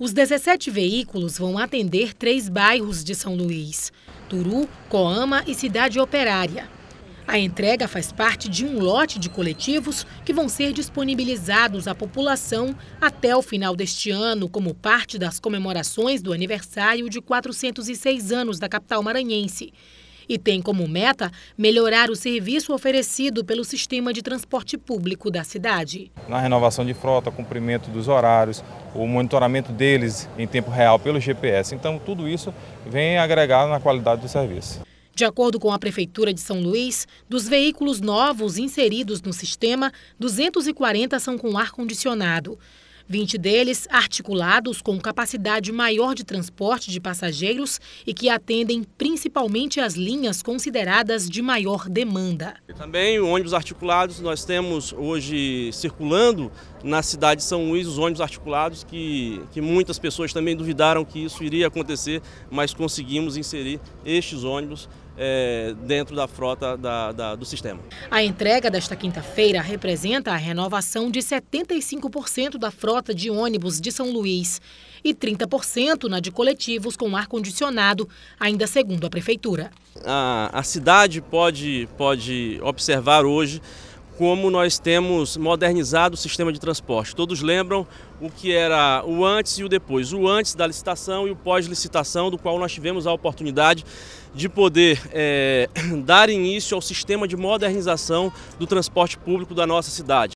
Os 17 veículos vão atender três bairros de São Luís: Turu, Coama e Cidade Operária. A entrega faz parte de um lote de coletivos que vão ser disponibilizados à população até o final deste ano, como parte das comemorações do aniversário de 406 anos da capital maranhense e tem como meta melhorar o serviço oferecido pelo sistema de transporte público da cidade. Na renovação de frota, cumprimento dos horários, o monitoramento deles em tempo real pelo GPS. Então, tudo isso vem agregar na qualidade do serviço. De acordo com a Prefeitura de São Luís, dos veículos novos inseridos no sistema, 240 são com ar-condicionado. 20 deles articulados com capacidade maior de transporte de passageiros e que atendem principalmente as linhas consideradas de maior demanda. Também ônibus articulados, nós temos hoje circulando na cidade de São Luís os ônibus articulados que, que muitas pessoas também duvidaram que isso iria acontecer, mas conseguimos inserir estes ônibus é, dentro da frota da, da, do sistema. A entrega desta quinta-feira representa a renovação de 75% da frota de ônibus de São Luís e 30% na de coletivos com ar-condicionado, ainda segundo a Prefeitura. A, a cidade pode, pode observar hoje como nós temos modernizado o sistema de transporte. Todos lembram o que era o antes e o depois, o antes da licitação e o pós-licitação, do qual nós tivemos a oportunidade de poder é, dar início ao sistema de modernização do transporte público da nossa cidade.